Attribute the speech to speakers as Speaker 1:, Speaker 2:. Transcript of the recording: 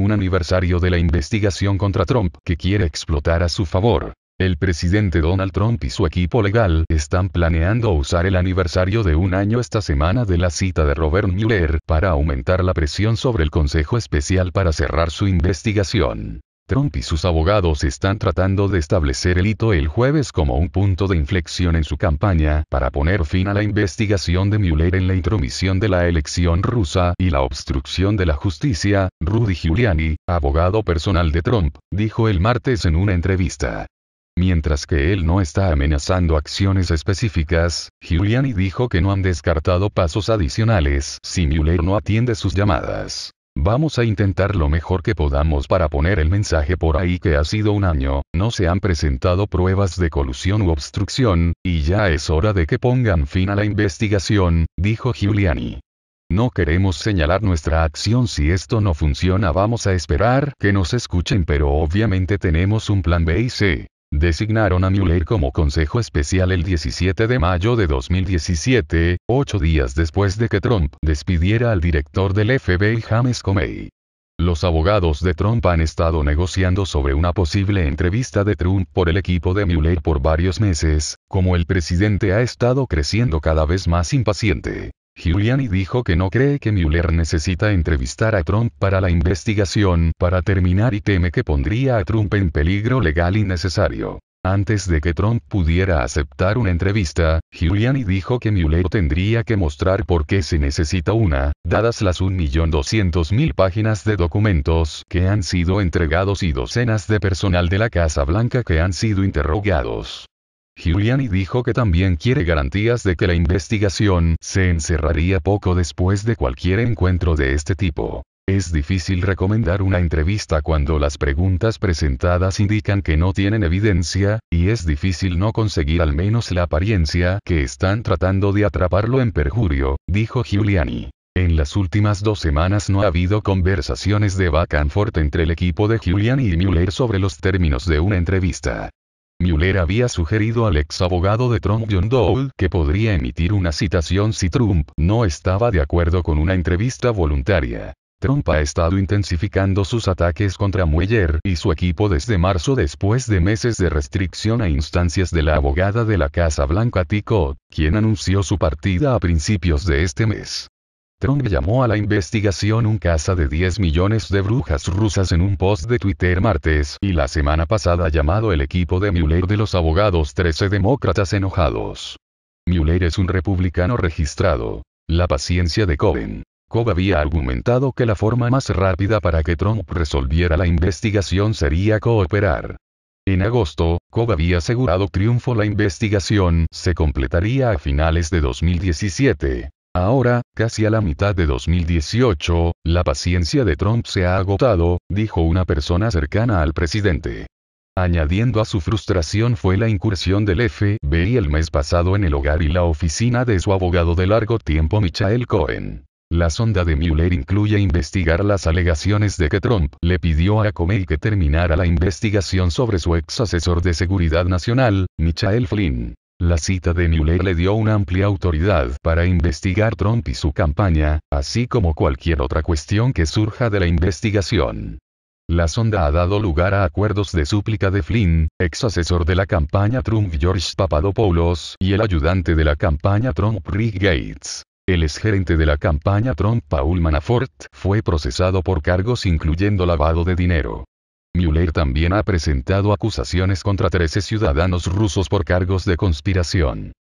Speaker 1: un aniversario de la investigación contra Trump que quiere explotar a su favor. El presidente Donald Trump y su equipo legal están planeando usar el aniversario de un año esta semana de la cita de Robert Mueller para aumentar la presión sobre el Consejo Especial para cerrar su investigación. Trump y sus abogados están tratando de establecer el hito el jueves como un punto de inflexión en su campaña para poner fin a la investigación de Mueller en la intromisión de la elección rusa y la obstrucción de la justicia. Rudy Giuliani, abogado personal de Trump, dijo el martes en una entrevista. Mientras que él no está amenazando acciones específicas, Giuliani dijo que no han descartado pasos adicionales si Mueller no atiende sus llamadas. Vamos a intentar lo mejor que podamos para poner el mensaje por ahí que ha sido un año, no se han presentado pruebas de colusión u obstrucción, y ya es hora de que pongan fin a la investigación, dijo Giuliani. No queremos señalar nuestra acción si esto no funciona, vamos a esperar que nos escuchen, pero obviamente tenemos un plan B y C. Designaron a Mueller como Consejo Especial el 17 de mayo de 2017, ocho días después de que Trump despidiera al director del FBI James Comey. Los abogados de Trump han estado negociando sobre una posible entrevista de Trump por el equipo de Mueller por varios meses, como el presidente ha estado creciendo cada vez más impaciente. Giuliani dijo que no cree que Mueller necesita entrevistar a Trump para la investigación para terminar y teme que pondría a Trump en peligro legal innecesario. Antes de que Trump pudiera aceptar una entrevista, Giuliani dijo que Mueller tendría que mostrar por qué se necesita una, dadas las 1.200.000 páginas de documentos que han sido entregados y docenas de personal de la Casa Blanca que han sido interrogados. Giuliani dijo que también quiere garantías de que la investigación se encerraría poco después de cualquier encuentro de este tipo. Es difícil recomendar una entrevista cuando las preguntas presentadas indican que no tienen evidencia, y es difícil no conseguir al menos la apariencia que están tratando de atraparlo en perjurio, dijo Giuliani. En las últimas dos semanas no ha habido conversaciones de back and entre el equipo de Giuliani y Mueller sobre los términos de una entrevista. Mueller había sugerido al ex abogado de Trump John Dole que podría emitir una citación si Trump no estaba de acuerdo con una entrevista voluntaria. Trump ha estado intensificando sus ataques contra Mueller y su equipo desde marzo después de meses de restricción a instancias de la abogada de la Casa Blanca Tico, quien anunció su partida a principios de este mes. Trump llamó a la investigación un caza de 10 millones de brujas rusas en un post de Twitter martes y la semana pasada llamado el equipo de Mueller de los abogados 13 demócratas enojados. Mueller es un republicano registrado. La paciencia de Cohen. Cobb había argumentado que la forma más rápida para que Trump resolviera la investigación sería cooperar. En agosto, Cobb había asegurado triunfo la investigación se completaría a finales de 2017. Ahora, casi a la mitad de 2018, la paciencia de Trump se ha agotado, dijo una persona cercana al presidente. Añadiendo a su frustración fue la incursión del FBI el mes pasado en el hogar y la oficina de su abogado de largo tiempo Michael Cohen. La sonda de Mueller incluye investigar las alegaciones de que Trump le pidió a Comey que terminara la investigación sobre su ex asesor de seguridad nacional, Michael Flynn. La cita de Mueller le dio una amplia autoridad para investigar Trump y su campaña, así como cualquier otra cuestión que surja de la investigación. La sonda ha dado lugar a acuerdos de súplica de Flynn, ex asesor de la campaña Trump George Papadopoulos y el ayudante de la campaña Trump Rick Gates. El exgerente de la campaña Trump Paul Manafort fue procesado por cargos incluyendo lavado de dinero. Müller también ha presentado acusaciones contra 13 ciudadanos rusos por cargos de conspiración.